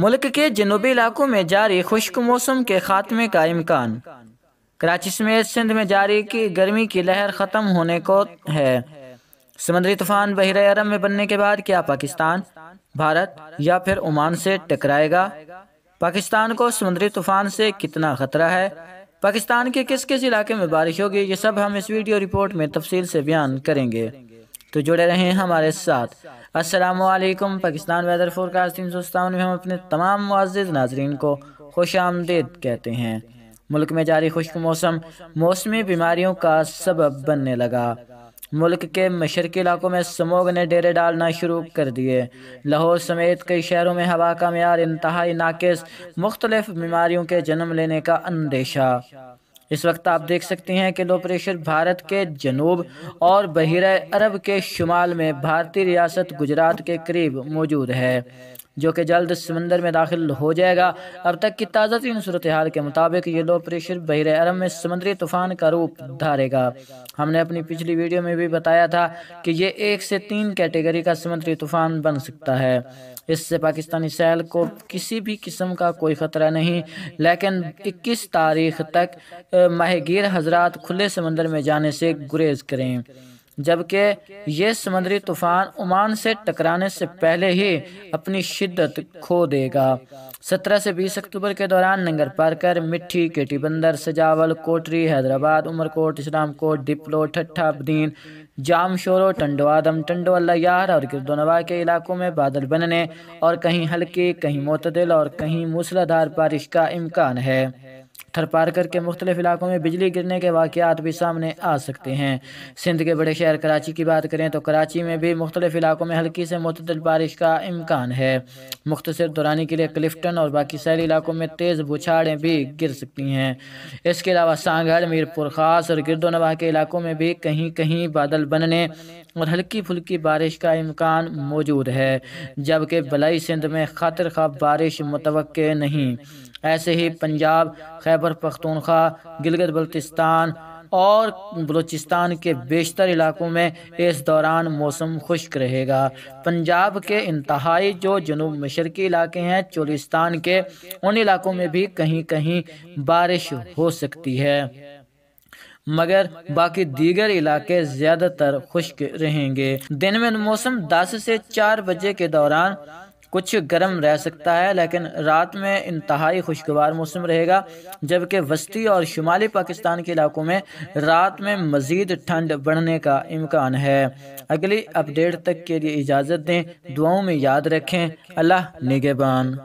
मुल्क के जनूबी इलाकों में जारी खुश्क मौसम के खात्मे का इम्कान कराची समेत सिंध में जारी की गर्मी की लहर ख़त्म होने को है समुद्री तूफान बहर अरब में बनने के बाद क्या पाकिस्तान भारत या फिर ओमान से टकराएगा पाकिस्तान को समुद्री तूफान से कितना ख़तरा है पाकिस्तान के किस किस इलाके में बारिश होगी ये सब हम इस वीडियो रिपोर्ट में तफसील से बयान करेंगे तो जुड़े रहें हमारे साथ वालेकुम पाकिस्तान वेदर फोरकास्ट तीन सौ सत्तावन में हम अपने तमाम मुआज़ नाजरन को खुश आमदेद कहते हैं मुल्क में जारी खुश्क मौसम मौसमी बीमारियों का सबब बनने लगा मुल्क के मशरकी इलाकों में समोग ने डेरे डालना शुरू कर दिए लाहौर समेत कई शहरों में हवा का मैार इंतहाई नाकस मुख्तलिफ बीमारियों के जन्म लेने का अंदेशा इस वक्त आप देख सकते हैं कि लो प्रेशर भारत के जनूब और बहिर अरब के शुमाल में भारतीय रियासत गुजरात के करीब मौजूद है जो कि जल्द समंदर में दाखिल हो जाएगा अब तक की ताज़ा तीन सूरत हाल के मुताबिक ये लो प्रेशर बहिर अरब में समंदरी तूफ़ान का रूप धारेगा हमने अपनी पिछली वीडियो में भी बताया था कि ये एक से तीन कैटेगरी का समंदरी तूफ़ान बन सकता है इससे पाकिस्तानी सैल को किसी भी किस्म का कोई ख़तरा नहीं लेकिन इक्कीस तारीख तक माहगीर हजरात खुले समंदर में जाने से गुरेज करें जबकि ये समंदरी तूफान उमान से टकराने से पहले ही अपनी शिद्दत खो देगा 17 से 20 अक्टूबर के दौरान नंगर पारकर मिट्टी केटी बंदर सजावल कोटरी हैदराबाद उमरकोट इस्लामकोट डिपलो ठट्ठा बदीन जाम शोरो टंडो आदम टंडो और गिरदोनवा के इलाकों में बादल बनने और कहीं हल्की कहीं मतदल और कहीं मूसलाधार बारिश का इम्कान है थरपारकर के मुख्तलिफ इलाकों में बिजली गिरने के वाकत भी सामने आ सकते हैं सिंध के बड़े शहर कराची की बात करें तो कराची में भी मुख्तलिफ इलाकों में हल्की से मतदल बारिश का इम्कान है मुख्तर दौरानी के लिए क्लिफ्टन और बाकी शहरी इलाकों में तेज़ बुछाड़ें भी गिर सकती हैं इसके अलावा सांगढ़ मीरपुर खास और गिरदो नवाह के इलाकों में भी कहीं कहीं बादल बनने और हल्की फुल्की बारिश का इम्कान मौजूद है जबकि बलई सिंध में खातर खा बारिश मुतव नहीं ऐसे ही पंजाब खैबर पख्तूनख्वा गिलगित बल्तिस्तान और बलूचिस्तान के बेशतर इलाकों में इस दौरान मौसम खुश्क रहेगा पंजाब के इंतहाई जो जनूब मशरकी इलाके हैं चोलिस्तान के उन इलाकों में भी कहीं कहीं बारिश हो सकती है मगर बाकी दीगर इलाके ज़्यादातर खुश्क रहेंगे दिन में मौसम दस से चार बजे के दौरान कुछ गर्म रह सकता है लेकिन रात में इंतहाई खुशगवार मौसम रहेगा जबकि वस्ती और शुमाली पाकिस्तान के इलाकों में रात में मज़ीद ठंड बढ़ने का इम्कान है अगली अपडेट तक के लिए इजाज़त दें दुआओं में याद रखें अल्लाह निगेबान